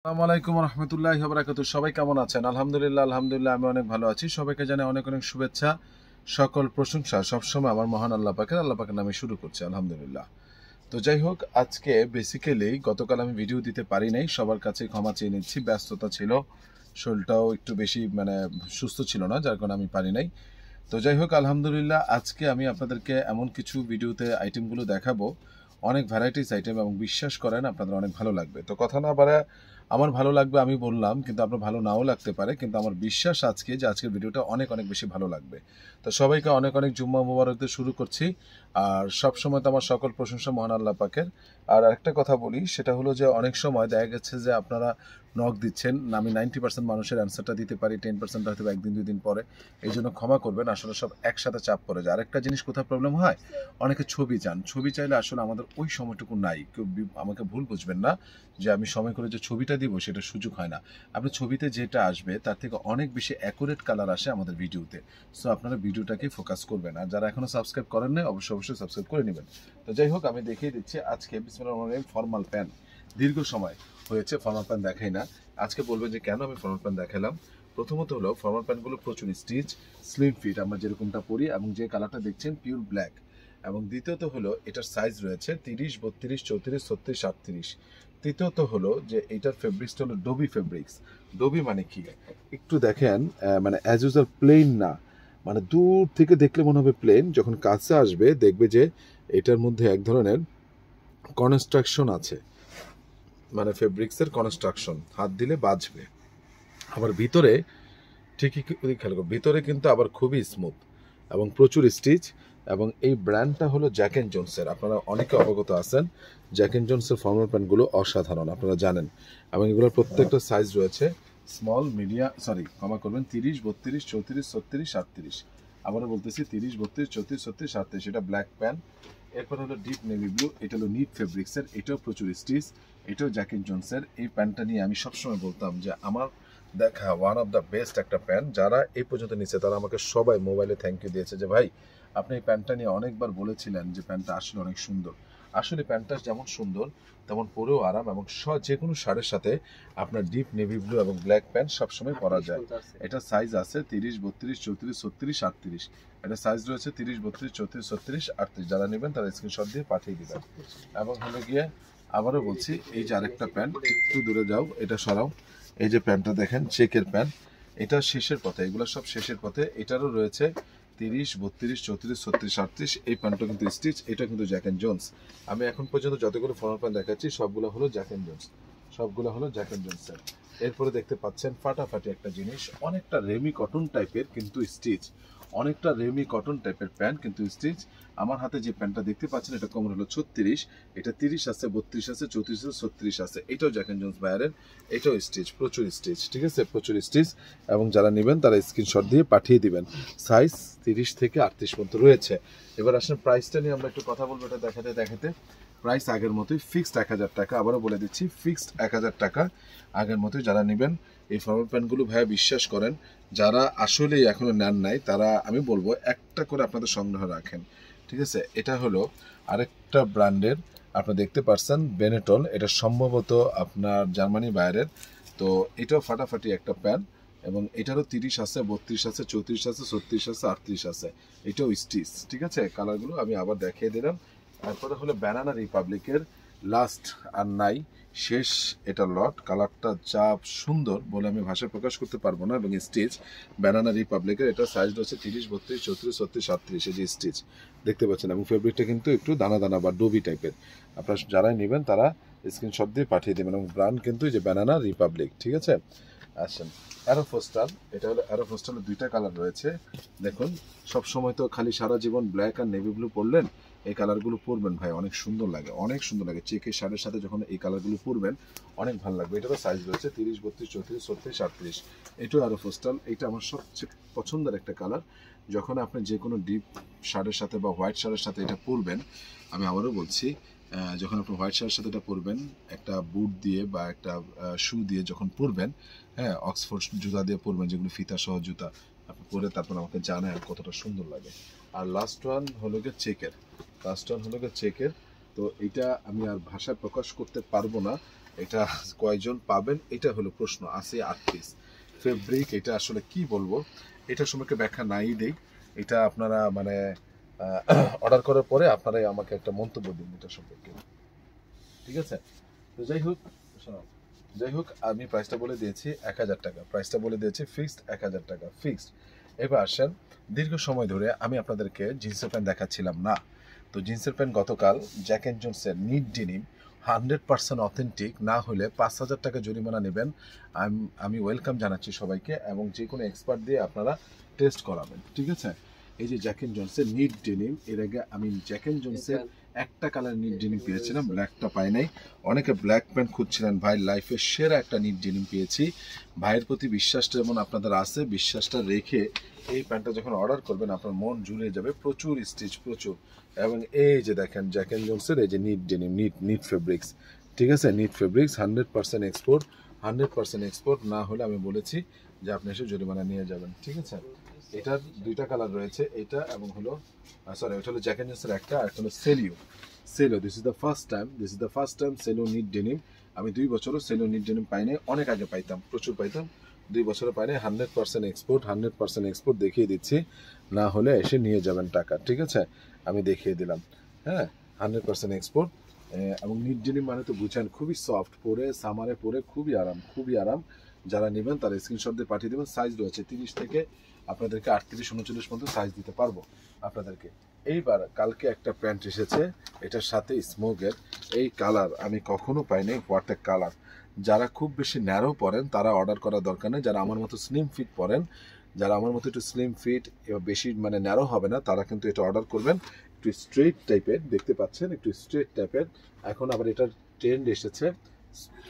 আসসালামু আলাইকুম রহমতুল্লাহ বরাকাতু সবাই কেমন আছেন আলহামদুলিল্লাহ আলহামদুলিল্লাহ আমি অনেক ভালো আছি সবাইকে জানে অনেক অনেক শুভেচ্ছা সকল প্রশংসা সবসময় আমার মহান আল্লাহ পাকের আল্লাহ পাকের নামে শুরু করছি আলহামদুলিল্লাহ তো যাই হোক আজকে বেসিক্যালি গতকাল আমি ভিডিও দিতে পারি নাই সবার কাছে ক্ষমা চেয়ে নিচ্ছি ব্যস্ততা ছিল শরীরটাও একটু বেশি মানে সুস্থ ছিল না যার কারণে আমি পারি নাই তো যাই হোক আলহামদুলিল্লাহ আজকে আমি আপনাদেরকে এমন কিছু ভিডিওতে আইটেমগুলো দেখাবো অনেক ভ্যারাইটিস আইটেম এবং বিশ্বাস করেন আপনাদের অনেক ভালো লাগবে তো কথা না বাড়া আমার ভালো লাগবে আমি বললাম কিন্তু আপনার ভালো নাও লাগতে পারে কিন্তু আমার বিশ্বাস আজকে যে আজকের ভিডিওটা অনেক অনেক বেশি ভালো লাগবে তো সবাইকে অনেক অনেক জুম্মা মোবারকদের শুরু করছি আর সবসময় তো আমার সকল প্রশংসা মহান আল্লাহ পাকের আর একটা কথা বলি সেটা হলো যে অনেক সময় দেখা গেছে যে আপনারা নক দিচ্ছেন আমি নাইনটি পার্সেন্ট মানুষের অ্যান্সারটা দিতে পারি টেন পার্সেন্ট হয়তো একদিন দুই দিন পরে এই জন্য ক্ষমা করবেন আসলে সব একসাথে চাপ পড়ে যায় আরেকটা জিনিস কোথাও প্রবলেম হয় অনেকে ছবি চান ছবি চাইলে আসলে আমাদের ওই সময়টুকু নাই কেউ আমাকে ভুল বুঝবেন না যে আমি সময় করে যে ছবিটা দিব সেটা সুযোগ হয় না আপনি ছবিতে যেটা আসবে তার থেকে অনেক বেশি অ্যাকুরেট কালার আসে আমাদের ভিডিওতে সো আপনারা ভিডিওটাকে ফোকাস করবেন আর যারা এখনও সাবস্ক্রাইব করেন না অবশ্য অবশ্যই অবশ্যই সাবস্ক্রাইব করে নেবেন তো যাই হোক আমি দেখিয়ে দিচ্ছি আজকে বিসমিল্লাহিম ফর্মাল প্যান্ট দীর্ঘ সময় হয়েছে ফর্মাল প্যান্ট দেখাই না আজকে বলবেন যে কেন আমি ফর্মাল প্যান্ট দেখালাম প্রথমত হলো ফর্মাল প্যান্টগুলো প্রচুর স্টিচ স্লিম ফিট আমরা যেরকমটা পরি এবং যে কালারটা দেখছেন পিওর ব্ল্যাক এবং দ্বিতীয়ত হলো এটার সাইজ রয়েছে তিরিশ বত্রিশ চৌত্রিশ ছত্রিশ সাতত্রিশ তৃতীয়ত হলো যে এটার ফেব্রিক্সটা হলো ডোবি ফেব্রিক্স ডোবি মানে কি একটু দেখেন মানে অ্যাজ ইউজ প্লেন না মানে দূর থেকে দেখলে মনে হবে প্লেন যখন কাছে আসবে দেখবে যে এটার মধ্যে এক ধরনের কনস্ট্রাকশন আছে মানে ফেব্রিক্সের কনস্ট্রাকশন হাত দিলে বাজবে আবার ভিতরে ঠিকই খেয়াল করো ভিতরে কিন্তু আবার খুবই স্মুথ এবং প্রচুর স্টিচ এবং এই ব্র্যান্ডটা হলো জ্যাক অ্যান্ড জোনসের আপনারা অনেকে অবগত আছেন জ্যাক অ্যান্ড জোনসের ফর্মাল প্যান্টগুলো অসাধারণ আপনারা জানেন এবং এগুলোর প্রত্যেকটা সাইজ রয়েছে স্মল মিডিয়া সরি ক্ষমা করবেন তিরিশ বত্রিশ চৌত্রিশ ছত্রিশ সাতত্রিশ আবারও বলতেছি তিরিশ বত্রিশ চৌত্রিশ ছত্রিশ সাতত্রিশ এটা ব্ল্যাক প্যান্ট এরপর হলো ডিপ নেভি ব্লু এটা হলো নিট ফেব্রিক্সের এটাও প্রচুর স্টিচ এটাও জ্যাকেট জোনসের এই প্যান্টটা নিয়ে আমি সবসময় বলতাম যে আমার দেখা ওয়ান অফ দ্য বেস্ট একটা প্যান্ট যারা এই পর্যন্ত নিচ্ছে তারা আমাকে সবাই মোবাইলে থ্যাংক ইউ দিয়েছে যে ভাই আপনি এই প্যান্টটা নিয়ে অনেকবার বলেছিলেন যে প্যান্টটা আসলে অনেক সুন্দর আসলে প্যান্টটা যেমন সুন্দর তেমন পরেও আরাম এবং যে কোনো শাড়ির সাথে আপনার ডিপ নেভি ব্লু এবং ব্ল্যাক প্যান্ট সবসময় পরা যায় এটা সাইজ আছে তিরিশ বত্রিশ চৌত্রিশ ছত্রিশ আটত্রিশ এটা সাইজ রয়েছে তিরিশ বত্রিশ চৌত্রিশ ছত্রিশ আটত্রিশ যারা নেবেন তারা স্ক্রিনশট দিয়ে পাঠিয়ে দেবেন এবং হলো গিয়ে আবারও বলছি এই যে আরেকটা প্যান্ট একটু দূরে যাও এটা সরাও এই যে প্যান্টটা দেখেন চেকের প্যান্ট এটা শেষের পথে এগুলো সব শেষের পথে এটারও রয়েছে তিরিশ বত্রিশ চৌত্রিশ ছত্রিশ আটত্রিশ এই প্যান্টটা কিন্তু স্টিচ এটা কিন্তু জ্যাক অ্যান্ড জোন্স আমি এখন পর্যন্ত যতগুলো ফর্মাল প্যান্ট দেখাচ্ছি সবগুলো হলো জ্যাক অ্যান্ড জোন্স সবগুলো হলো জ্যাক অ্যান্ড জোন্স এরপরে দেখতে পাচ্ছেন ফাটাফাটি একটা জিনিস অনেকটা রেমি কটন টাইপের কিন্তু স্টিচ অনেকটা রেমি কটন টাইপের প্যান্ট কিন্তু স্টিচ আমার হাতে যে প্যান্টটা দেখতে পাচ্ছেন এটা কোমর হলো ছত্রিশ এটা তিরিশ আছে বত্রিশ আছে চৌত্রিশ আছে ছত্রিশ আছে এটাও জ্যাকেন জোন্স বাইরের এটাও স্টিচ প্রচুর স্টিচ ঠিক আছে প্রচুর স্টিচ এবং যারা নেবেন তারা স্ক্রিনশট দিয়ে পাঠিয়ে দিবেন সাইজ তিরিশ থেকে আটত্রিশ পর্যন্ত রয়েছে এবার আসলে প্রাইসটা নিয়ে আমরা একটু কথা বলবো এটা দেখাতে দেখাতে প্রাইস আগের মতোই ফিক্সড এক হাজার টাকা আবারও বলে দিচ্ছি ফিক্সড এক হাজার টাকা আগের মতোই যারা নেবেন এই ফর্মাল প্যান্টগুলো ভাইয়া বিশ্বাস করেন যারা আসলেই এখনও নেন নাই তারা আমি বলবো একটা করে আপনাদের সংগ্রহ রাখেন ঠিক আছে এটা হলো আরেকটা ব্র্যান্ডের আপনারা দেখতে পারছেন বেনেটন এটা সম্ভবত আপনার জার্মানি বাইরের তো এটাও ফাটাফাটি একটা প্যান এবং এটারও তিরিশ আছে বত্রিশ আছে চৌত্রিশ আছে ছত্রিশ আছে আটত্রিশ আছে এটাও স্টিচ ঠিক আছে কালারগুলো আমি আবার দেখিয়ে দিলাম তারপরে হলো ব্যানানা রিপাবলিকের লাস্ট আর নাই শেষ এটা লট কালারটা যা সুন্দর বলে আমি ভাষায় প্রকাশ করতে পারবো না এবং স্টিচ ব্যানানা রিপাবলিকের এটা সাইজ রয়েছে তিরিশ বত্রিশ চৌত্রিশ ছত্রিশ সাতত্রিশ এই যে স্টিচ দেখতে পাচ্ছেন এবং ফেব্রিকটা কিন্তু একটু দানা দানা বা ডোবি টাইপের আপনারা যারাই নেবেন তারা স্ক্রিনশট দিয়ে পাঠিয়ে দেবেন এবং ব্র্যান্ড কিন্তু যে ব্যানানা রিপাবলিক ঠিক আছে আসেন অ্যারোফোস্টাল এটা হলো অ্যারোফোস্টালের দুইটা কালার রয়েছে দেখুন সব সময় তো খালি সারা জীবন ব্ল্যাক আর নেভি ব্লু পরলেন এই কালারগুলো পরবেন ভাই অনেক সুন্দর লাগে অনেক সুন্দর লাগে চেকের শার্টের সাথে যখন এই কালারগুলো পরবেন অনেক ভালো লাগবে এটা তো সাইজ রয়েছে তিরিশ বত্রিশ চৌত্রিশ ছত্রিশ আটত্রিশ এটাও আরও ফোস্টাল এটা আমার সবচেয়ে পছন্দের একটা কালার যখন আপনি যে কোনো ডিপ শার্টের সাথে বা হোয়াইট শার্টের সাথে এটা পরবেন আমি আবারও বলছি যখন আপনি হোয়াইট শার্টের সাথে এটা পরবেন একটা বুট দিয়ে বা একটা শু দিয়ে যখন পরবেন হ্যাঁ অক্সফোর্ড জুতা দিয়ে পরবেন যেগুলো ফিতা সহ জুতা আপনি পরে তারপর আমাকে জানায় কতটা সুন্দর লাগে আর লাস্ট ওয়ান হলো গিয়ে চেকের লাস্ট ওয়ান হলো গিয়ে চেকের তো এটা আমি আর ভাষায় প্রকাশ করতে পারবো না এটা কয়জন পাবেন এটা হলো প্রশ্ন আছে আট পিস ফেব্রিক এটা আসলে কি বলবো এটা সম্পর্কে ব্যাখ্যা নাই দেই এটা আপনারা মানে অর্ডার করার পরে আপনারাই আমাকে একটা মন্তব্য দিন এটা সম্পর্কে ঠিক আছে তো যাই হোক যাই হোক আমি প্রাইসটা বলে দিয়েছি এক হাজার টাকা প্রাইসটা বলে দিয়েছি ফিক্সড এক হাজার টাকা ফিক্সড এবার আসেন দীর্ঘ সময় ধরে আমি আপনাদেরকে জিন্সের প্যান্ট দেখাচ্ছিলাম না তো জিন্সের প্যান্ট গতকাল জ্যাক অ্যান্ড জোনসের knit denim hundred percent authentic না হলে পাঁচ হাজার টাকা জরিমানা নেবেন আমি ওয়েলকাম জানাচ্ছি সবাইকে এবং যে কোনো এক্সপার্ট দিয়ে আপনারা টেস্ট করাবেন ঠিক আছে এই যে জ্যাকেন জোনসের নিট ডেনিম এর আগে আমি জ্যাকেন জোনসের একটা কালার নিট ডেনিম পেয়েছিলাম ব্ল্যাকটা পাই নাই অনেকে ব্ল্যাক প্যান্ট খুঁজছিলেন ভাই লাইফের সেরা একটা নিট ডেনিম পেয়েছি ভাইয়ের প্রতি বিশ্বাসটা যেমন আপনাদের আছে বিশ্বাসটা রেখে এই প্যান্টটা যখন অর্ডার করবেন আপনার মন জুড়ে যাবে প্রচুর স্টিচ প্রচুর এবং এই যে দেখেন জ্যাকেন জোনসের এই যে knit denim knit knit fabrics ঠিক আছে knit fabrics hundred percent export hundred percent export না হলে আমি বলেছি যে আপনি এসে জরিমানা নিয়ে যাবেন ঠিক আছে এটার দুইটা কালার রয়েছে এটা এবং হলো সরি এটা হলো জ্যাকেট জিন্সের একটা আর একটা হলো Celio Celio this is the first time this is the first time Celio knit denim আমি দুই বছরও সেলো নিট ডেনিম নাই অনেক আগে পাইতাম প্রচুর পাইতাম দুই বছরে নাই hundred percent export hundred percent export দেখিয়ে দিচ্ছি না হলে এসে নিয়ে যাবেন টাকা ঠিক আছে আমি দেখিয়ে দিলাম হ্যাঁ হান্ড্রেড পার্সেন্ট এক্সপোর্ট এবং নিট ডেনিম মানে তো বুঝেন খুবই সফট পরে সামারে পরে খুবই আরাম খুবই আরাম যারা নেবেন তারা স্ক্রিনশট দিয়ে পাঠিয়ে দেবেন সাইজ রয়েছে তিরিশ থেকে আপনাদেরকে আটত্রিশ উনচল্লিশ পর্যন্ত সাইজ দিতে পারবো আপনাদেরকে এইবার কালকে একটা প্যান্ট এসেছে এটার সাথে স্মোকের এই কালার আমি কখনো পাইনি হোয়াট কালার যারা খুব বেশি ন্যারো পরেন তারা অর্ডার করা দরকার নেই যারা আমার মতো স্লিম ফিট পরেন যারা আমার মতো একটু স্লিম ফিট বেশি মানে ন্যারো হবে না তারা কিন্তু এটা অর্ডার করবেন একটু স্ট্রেট টাইপের দেখতে পাচ্ছেন একটু স্ট্রেট টাইপের এখন আবার এটার ট্রেন্ড এসেছে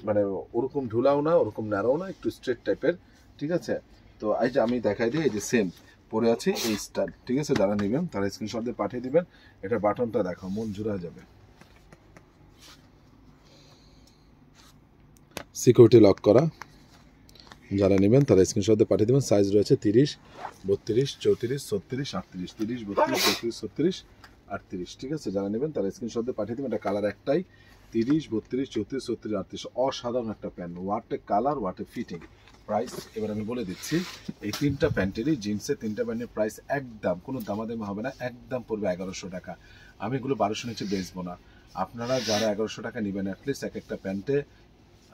মানে ওরকম ঢুলাও না ওরকম ন্যারোও না একটু স্ট্রেট টাইপের ঠিক আছে তো এই যে আমি দেখাই দিই এই যে সেম পরে আছে এই স্টার ঠিক আছে যারা নেবেন তারা স্ক্রিনশট দিয়ে পাঠিয়ে দিবেন এটা বাটনটা দেখো মন জুড়া যাবে সিকিউরিটি লক করা যারা নেবেন তারা স্ক্রিনশট দিয়ে পাঠিয়ে দেবেন সাইজ রয়েছে তিরিশ বত্রিশ চৌত্রিশ ছত্রিশ আটত্রিশ তিরিশ বত্রিশ চৌত্রিশ ছত্রিশ আটত্রিশ ঠিক আছে যারা নেবেন তারা স্ক্রিনশট দিয়ে পাঠিয়ে দেবেন এটা কালার একটাই তিরিশ বত্রিশ চৌত্রিশ ছত্রিশ আটত্রিশ অসাধারণ একটা pant what a colour what a fitting price এবার আমি বলে দিচ্ছি এই তিনটা প্যান্টেরই জিন্সের তিনটা প্যান্টের প্রাইস একদম কোনো দামাদামি হবে না একদম পড়বে এগারোশো টাকা আমি এগুলো বারোশো নিচে বেচবো না আপনারা যারা এগারোশো টাকা নেবেন অ্যাটলিস্ট এক একটা প্যান্টে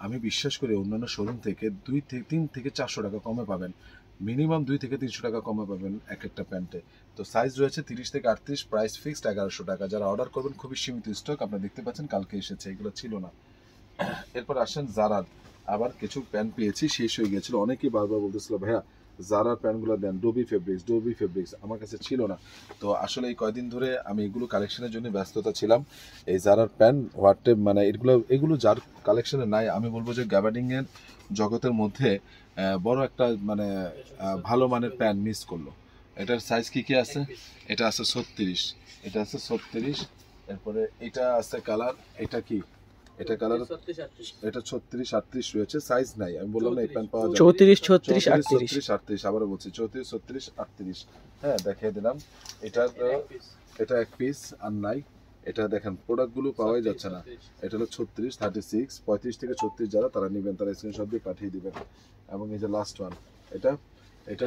আমি বিশ্বাস করি অন্যান্য শোরুম থেকে দুই থেকে তিন থেকে চারশো টাকা কমে পাবেন মিনিমাম দুই থেকে তিনশো টাকা কমে পাবেন এক একটা প্যান্টে তো সাইজ রয়েছে তিরিশ থেকে আটত্রিশ প্রাইস ফিক্সড এগারোশো টাকা যারা অর্ডার করবেন খুবই সীমিত স্টক আপনারা দেখতে পাচ্ছেন কালকে এসেছে এগুলো ছিল না এরপর আসেন জারার আবার কিছু প্যান পেয়েছি শেষ হয়ে গেছিল অনেকেই বারবার বলতেছিল ভাইয়া জারার প্যান্টগুলো দেন ডোবি ফেব্রিক্স ডোবি ফেব্রিক্স আমার কাছে ছিল না তো আসলে এই কয়দিন ধরে আমি এগুলো কালেকশনের জন্য ব্যস্ততা ছিলাম এই জারার প্যান্ট হোয়াটটেপ মানে এগুলো এগুলো যার কালেকশনে নাই আমি বলবো যে গ্যাবাডিংয়ের জগতের মধ্যে বড় একটা মানে ভালো মানের প্যান মিস করলো এটার সাইজ কী কী আছে এটা আছে ছত্রিশ এটা আছে ছত্রিশ এরপরে এটা আছে কালার এটা কি এটা কালার এটা ছত্রিশ আটত্রিশ রয়েছে সাইজ নাই আমি বললাম না এই প্যান্ট পাওয়া যায় চৌত্রিশ ছত্রিশ আটত্রিশ আটত্রিশ আবারও বলছি চৌত্রিশ ছত্রিশ আটত্রিশ হ্যাঁ দেখিয়ে দিলাম এটা এক পিস আর নাই এটা দেখেন প্রোডাক্টগুলো পাওয়াই যাচ্ছে না এটা হলো ছত্রিশ থার্টি সিক্স পঁয়ত্রিশ থেকে ছত্রিশ যারা তারা নেবেন তারা স্ক্রিনশট দিয়ে পাঠিয়ে দেবেন এবং এই যে লাস্ট ওয়ান এটা এটা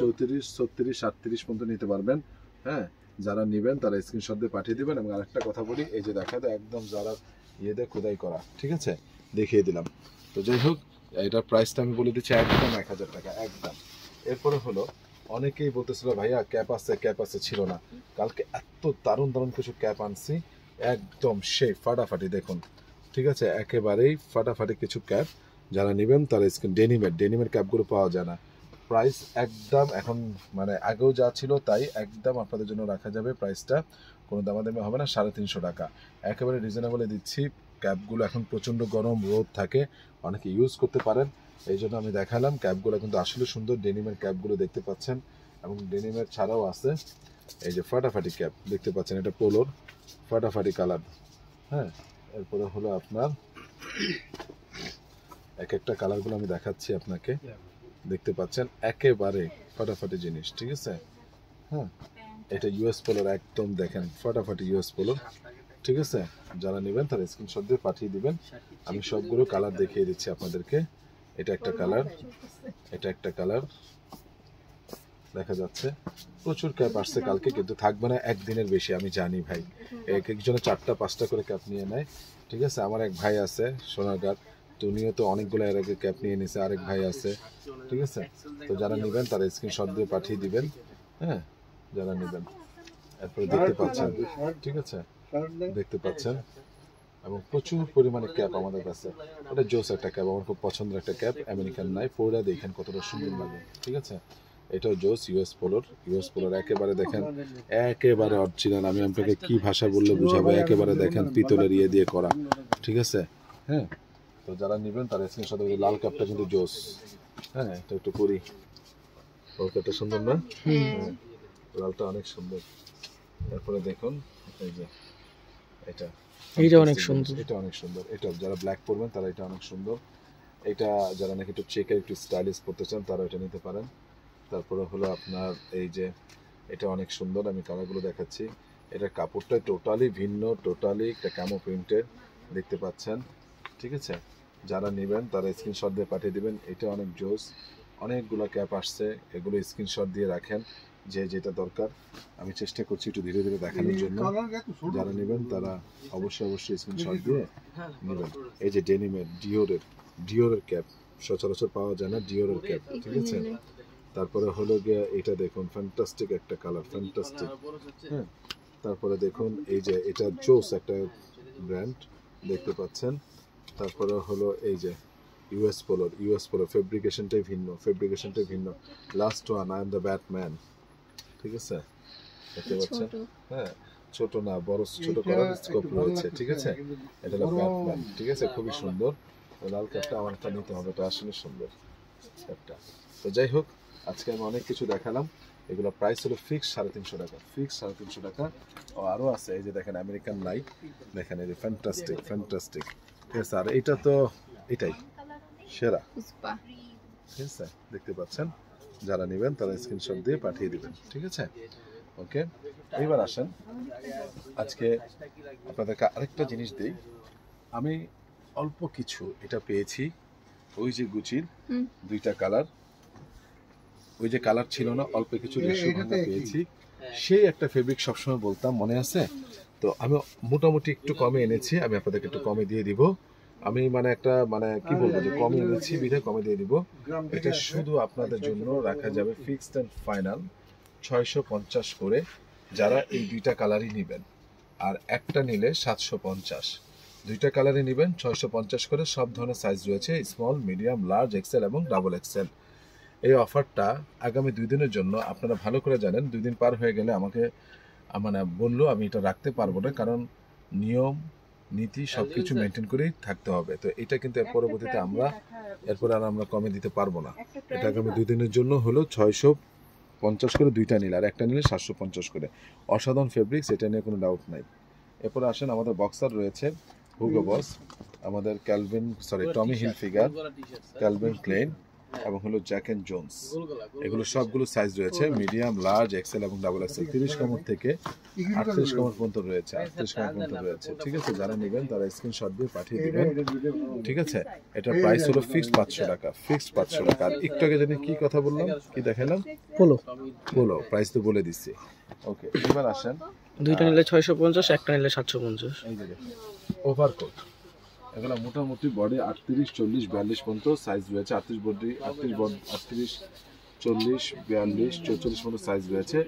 চৌত্রিশ ছত্রিশ আটত্রিশ পর্যন্ত নিতে পারবেন হ্যাঁ যারা নেবেন তারা স্ক্রিনশট দিয়ে পাঠিয়ে দেবেন এবং আরেকটা কথা বলি এই যে দেখা একদম যারা ইয়েতে খোদাই করা ঠিক আছে দেখিয়ে দিলাম তো যাই হোক এটার প্রাইসটা আমি বলে দিচ্ছি একদম এক হাজার টাকা একদম এরপরে হলো অনেকেই বলতেছিল ভাইয়া ক্যাপ আছে ক্যাপ আছে ছিল না কালকে এত দারুণ দারুণ কিছু ক্যাপ আনছি একদম সেই ফাটাফাটি দেখুন ঠিক আছে একেবারেই ফাটাফাটি কিছু ক্যাপ যারা নেবেন তারা স্কিন ডেনিমের ডেনিমের ক্যাপগুলো পাওয়া যায় না প্রাইস একদম এখন মানে আগেও যা ছিল তাই একদম আপনাদের জন্য রাখা যাবে প্রাইসটা কোনো দামাদামি হবে না সাড়ে তিনশো টাকা একেবারে রিজনেবলে দিচ্ছি ক্যাবগুলো এখন প্রচণ্ড গরম রোদ থাকে অনেকে ইউজ করতে পারেন এই জন্য আমি দেখালাম ক্যাবগুলো কিন্তু আসলে সুন্দর ডেনিমের ক্যাবগুলো দেখতে পাচ্ছেন এবং ডেনিমের ছাড়াও আছে এই যে ফাটাফাটি ক্যাব দেখতে পাচ্ছেন এটা পোলোর ফাটাফাটি কালার হ্যাঁ এরপরে হলো আপনার এক একটা কালারগুলো আমি দেখাচ্ছি আপনাকে দেখতে পাচ্ছেন একেবারে ফাটাফাটি জিনিস ঠিক আছে হ্যাঁ এটা ইউএস পোলোর একদম দেখেন ফাটাফাটি ইউএস পোলোর ঠিক আছে যারা নেবেন তারা স্ক্রিনশট দিয়ে পাঠিয়ে দিবেন আমি সবগুলো কালার দেখিয়ে দিচ্ছি আপনাদেরকে এটা একটা কালার এটা একটা কালার দেখা যাচ্ছে প্রচুর ক্যাপ আসছে কালকে কিন্তু থাকবে না একদিনের বেশি আমি জানি ভাই এক একজনে চারটা পাঁচটা করে ক্যাপ নিয়ে নেয় ঠিক আছে আমার এক ভাই আছে সোনারঘাট তুমিও তো অনেকগুলো এর আগে ক্যাপ নিয়ে নিছে আরেক ভাই আছে ঠিক আছে তো যারা নেবেন তারা স্ক্রিনশট দিয়ে পাঠিয়ে দিবেন হ্যাঁ যারা নেবেন এরপরে দেখতে পাচ্ছেন ঠিক আছে দেখতে পাচ্ছেন এবং প্রচুর পরিমাণে ক্যাপ আমাদের কাছে এটা জোস একটা ক্যাপ আমার খুব পছন্দের একটা ক্যাপ আমেরিকান নাই পৌরা দেখেন কতটা সুন্দর লাগে ঠিক আছে এটাও জোস ইউএস পোলোর ইউএস পোলোর একেবারে দেখেন একেবারে অরিজিনাল আমি আপনাকে কি ভাষা বললে বুঝাবো একেবারে দেখেন পিতলের ইয়ে দিয়ে করা ঠিক আছে হ্যাঁ তো যারা নেবেন তারা সাথে ওই লাল কাপটা কিন্তু জোস হ্যাঁ এটা একটু করি লাল কাপটা সুন্দর না হ্যাঁ। হ্যাঁ, লালটা অনেক সুন্দর তারপরে দেখুন এই যে এটা এইটা অনেক সুন্দর এটা অনেক সুন্দর এটা যারা ব্ল্যাক পরবেন তারা এটা অনেক সুন্দর এটা যারা নাকি একটু চেকের একটু স্টাইলিশ করতে চান তারা এটা নিতে পারেন তারপরে হলো আপনার এই যে এটা অনেক সুন্দর আমি কালারগুলো দেখাচ্ছি এটা কাপড়টা টোটালি ভিন্ন টোটালি একটা ক্যামো প্রিন্টের দেখতে পাচ্ছেন ঠিক আছে যারা নেবেন তারা স্ক্রিনশট দিয়ে পাঠিয়ে দেবেন এটা অনেক জোস অনেকগুলো ক্যাপ আসছে এগুলো স্ক্রিনশট দিয়ে রাখেন যে যেটা দরকার আমি চেষ্টা করছি একটু ধীরে ধীরে দেখানোর জন্য যারা নেবেন তারা অবশ্যই অবশ্যই স্ক্রিনশট দিয়ে হ্যাঁ, হ্যাঁ, নেবেন এই যে ডেনিমের ডিওরের ডিওরের ক্যাপ সচরাচর পাওয়া যায় না ডিওরের ক্যাপ ঠিক আছে তারপরে হলো গিয়ে এটা দেখুন ফ্যান্টাস্টিক একটা কালার ফ্যান্টাস্টিক হ্যাঁ তারপরে দেখুন এই যে এটা জোস একটা ব্র্যান্ড দেখতে পাচ্ছেন তারপরে হলো এই যে ইউএস পোলোর ইউএস পোলো ফেব্রিকেশনটাই ভিন্ন ফেব্রিকেশনটাই ভিন্ন last one I am the Batman ঠিক আছে দেখতে পাচ্ছ হ্যাঁ ছোট না বড় ছোট করার স্কোপ রয়েছে ঠিক আছে এটা হলো ব্যাটম্যান ঠিক আছে হ্যাঁ, খুবই সুন্দর লাল ক্যাপটা আমার একটা নিতে হবে এটা আসলে সুন্দর ক্যাপটা তো যাই হোক আজকে আমি অনেক কিছু দেখালাম এগুলো প্রাইস হলো ফিক্স সাড়ে তিনশো টাকা ফিক্স সাড়ে তিনশো টাকা ও আরও আছে এই যে দেখেন আমেরিকান লাইট দেখেন এই যে ফ্যান্টাস্টিক ফ্যান্টাস্টিক ঠিক স্যার এটা তো এটাই সেরা ঠিক আছে হ্যাঁ দেখতে পাচ্ছেন যারা নেবেন তারা স্ক্রিনশট দিয়ে পাঠিয়ে দেবেন ঠিক আছে ওকে এবার আসেন আজকে আপনাদেরকে আরেকটা জিনিস দিই আমি অল্প কিছু এটা পেয়েছি ওই যে গুচির দুইটা কালার ওই যে কালার ছিল না অল্প কিছু পেয়েছি সেই একটা ফেব্রিক সবসময় বলতাম মনে আছে তো আমি মোটামুটি একটু কমে এনেছি আমি আপনাদেরকে একটু কমে দিয়ে দিব আমি মানে একটা মানে কি বলবো যে কমে এনেছি বিধে কমে দিয়ে দিব এটা শুধু আপনাদের জন্য রাখা যাবে ফিক্সড অ্যান্ড ফাইনাল ছয়শো পঞ্চাশ করে যারা এই দুইটা কালারই নেবেন আর একটা নিলে সাতশো পঞ্চাশ দুইটা কালারই নেবেন ছয়শো পঞ্চাশ করে সব ধরনের সাইজ রয়েছে স্মল মিডিয়াম লার্জ এক্সেল এবং ডাবল এক্সেল এই অফারটা আগামী দুই দিনের জন্য আপনারা ভালো করে জানেন দুই দিন পার হয়ে গেলে আমাকে মানে বললো আমি এটা রাখতে পারবো না কারণ নিয়ম নীতি সব কিছু মেনটেন করেই থাকতে হবে তো এটা কিন্তু এর পরবর্তীতে আমরা এরপরে আর আমরা কমে দিতে পারবো না এটা আগামী দুই দিনের জন্য হলো ছয়শো পঞ্চাশ করে দুইটা নিলে আর একটা নিলে সাতশো পঞ্চাশ করে অসাধারণ ফেব্রিক সেটা নিয়ে কোনো ডাউট নাই এরপর আসেন আমাদের বক্সার রয়েছে হুগো বস আমাদের Calvin sorry Tommy Hilfiger Calvin Klein হ্যাঁ। এবং হলো জ্যাক অ্যান্ড জোন্স এগুলো সবগুলো সাইজ রয়েছে মিডিয়াম লার্জ এক্সেল এবং ডাবল আচ্ছা, এক্সেল তিরিশ কমর থেকে আটত্রিশ কমর পর্যন্ত রয়েছে আচ্ছা, আটত্রিশ কমর পর্যন্ত রয়েছে ঠিক আছে যারা নেবেন তারা স্ক্রিনশট দিয়ে পাঠিয়ে দেবেন ঠিক আছে এটা প্রাইস হলো ফিক্সড পাঁচশো টাকা ফিক্সড পাঁচশো টাকা আর একটু আগে জানি কি কথা বললাম কি দেখালাম বলো বলো প্রাইস তো বলে দিচ্ছি ওকে এবার আসেন দুইটা নিলে ছয়শো পঞ্চাশ একটা নিলে সাতশো পঞ্চাশ ওভার কোড এখানে মোটামুটি বডি আটত্রিশ চল্লিশ বিয়াল্লিশ পর্যন্ত সাইজ রয়েছে আটত্রিশ বডি আটত্রিশ আটত্রিশ চল্লিশ বিয়াল্লিশ চৌচল্লিশ পর্যন্ত সাইজ রয়েছে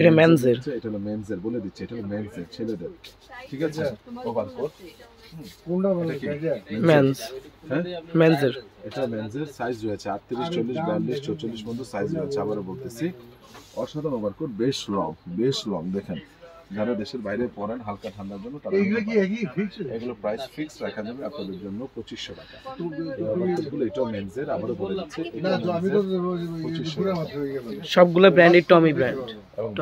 এটা মেনসের এটা হলো মেনজের বলে দিচ্ছি এটা হলো মেনজের ছেলেদের ঠিক আছে ওভার কোট কোনটা বলে মেনস হ্যাঁ মেনজের এটা মেনজের সাইজ রয়েছে 38 40 42 44 পর্যন্ত সাইজ রয়েছে আবারও বলতেছি অসাধারণ ওভার কোট বেশ লং বেশ লং দেখেন যারা দেশের বাইরে পড়েন হালকা ঠান্ডার জন্য তারা এগুলো কি একই ফিক্স এগুলো প্রাইস ফিক্স রাখা যাবে আপনাদের জন্য 2500 টাকা এগুলো এটা মেনজের বলে না তো আমি তো পুরো মাত্র হয়ে গেল সবগুলো ব্র্যান্ডেড টমি ব্র্যান্ড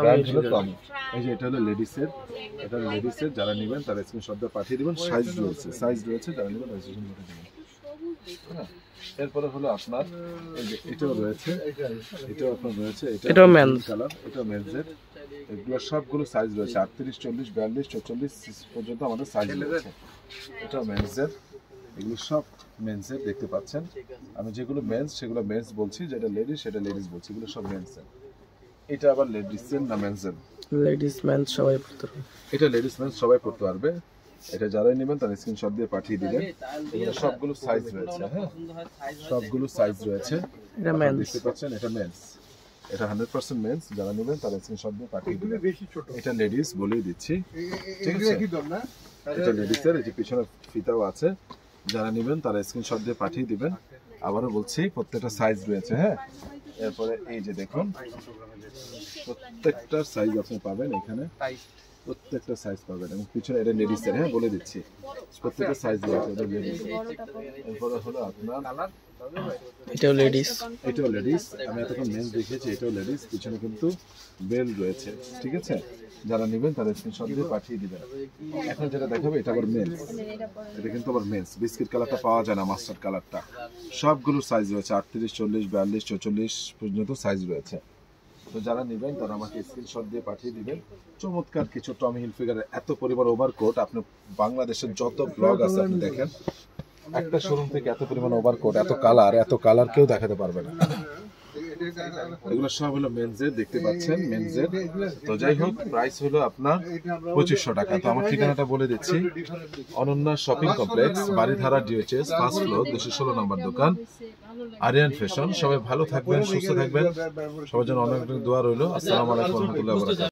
ব্র্যান্ড হলো টমি এই যে এটা হলো লেডিসের এটা লেডিসের যারা নেবেন তারা স্ক্রিনশট শব্দ পাঠিয়ে দিবেন সাইজ রয়েছে সাইজ রয়েছে যারা নেবেন রেজিস্ট্রেশন করে দিবেন এরপরে হলো আপনার এটাও রয়েছে এটাও আপনার রয়েছে এটাও মেন্স এটাও মেন্সের এগুলো সবগুলো সাইজ রয়েছে আটত্রিশ চল্লিশ বিয়াল্লিশ চৌচল্লিশ পর্যন্ত আমাদের সাইজ রয়েছে এটা মেন্সের এগুলো সব মেন্সের দেখতে পাচ্ছেন আমি যেগুলো মেন্স সেগুলো মেন্স বলছি যেটা লেডিস সেটা লেডিস বলছি এগুলো সব মেন্সের এটা আবার লেডিসের না মেন্সের লেডিস মেন্স সবাই পড়তে পারবে এটা লেডিস মেন্স সবাই পড়তে পারবে এটা যারাই নেবেন তারা স্ক্রিনশট দিয়ে পাঠিয়ে দিবেন এগুলো সবগুলো সাইজ রয়েছে হ্যাঁ সবগুলো সাইজ রয়েছে এটা মেন্স দেখতে পাচ্ছেন এটা মেন্স এটা হান্ড্রেড পার্সেন্ট মেন্স যারা নেবেন তারা স্ক্রিনশট দিয়ে পাঠিয়ে দেবেন এটা লেডিস বলেই দিচ্ছি ঠিক আছে এটা লেডিসের এই যে পিছনে ফিতাও আছে যারা নেবেন তারা স্ক্রিনশট দিয়ে পাঠিয়ে দিবেন আবারও বলছি প্রত্যেকটা সাইজ রয়েছে হ্যাঁ এরপরে এই যে দেখুন প্রত্যেকটা সাইজ আপনি পাবেন এখানে প্রত্যেকটা সাইজ পাবেন এবং পিছনে এটা লেডিসের হ্যাঁ বলে দিচ্ছি প্রত্যেকটা সাইজ রয়েছে এরপরে হলো আপনার এটাও লেডিস এটাও লেডিস আমি এতক্ষণ মেন দেখেছি এটাও লেডিস পিছনে কিন্তু বেল রয়েছে ঠিক আছে যারা নেবেন তাদের স্ক্রিনশট দিয়ে পাঠিয়ে দিবেন এখন যেটা দেখাবে এটা আবার মেন এটা কিন্তু আবার মেন্স বিস্কিট কালারটা পাওয়া যায় না মাস্টার্ড কালারটা সবগুলোর সাইজ রয়েছে আটত্রিশ চল্লিশ বিয়াল্লিশ চৌচল্লিশ পর্যন্ত সাইজ রয়েছে তো যারা নেবেন তারা আমাকে স্ক্রিনশট দিয়ে পাঠিয়ে দিবেন চমৎকার কিছু টমি হিলফিগারের এত পরিমাণ ওভারকোট আপনি বাংলাদেশের যত ব্লগ আছে আপনি দেখেন একটা শোরুম থেকে এত পরিমাণ ওভারকোট এত কালার এত কালার কেউ দেখাতে পারবে না এগুলো সব হলো মেনজের দেখতে পাচ্ছেন মেনজের তো যাই হোক প্রাইস হলো আপনার পঁচিশশো টাকা তো আমার ঠিকানাটা বলে দিচ্ছি Ananya shopping complex Baridhara DHS first floor দুশো ষোলো নম্বর দোকান আরিয়ান ফ্যাশন সবাই ভালো থাকবেন সুস্থ থাকবেন সবার জন্য অনেক দোয়া রইল আসসালামু আলাইকুম রহমতুল্লাহ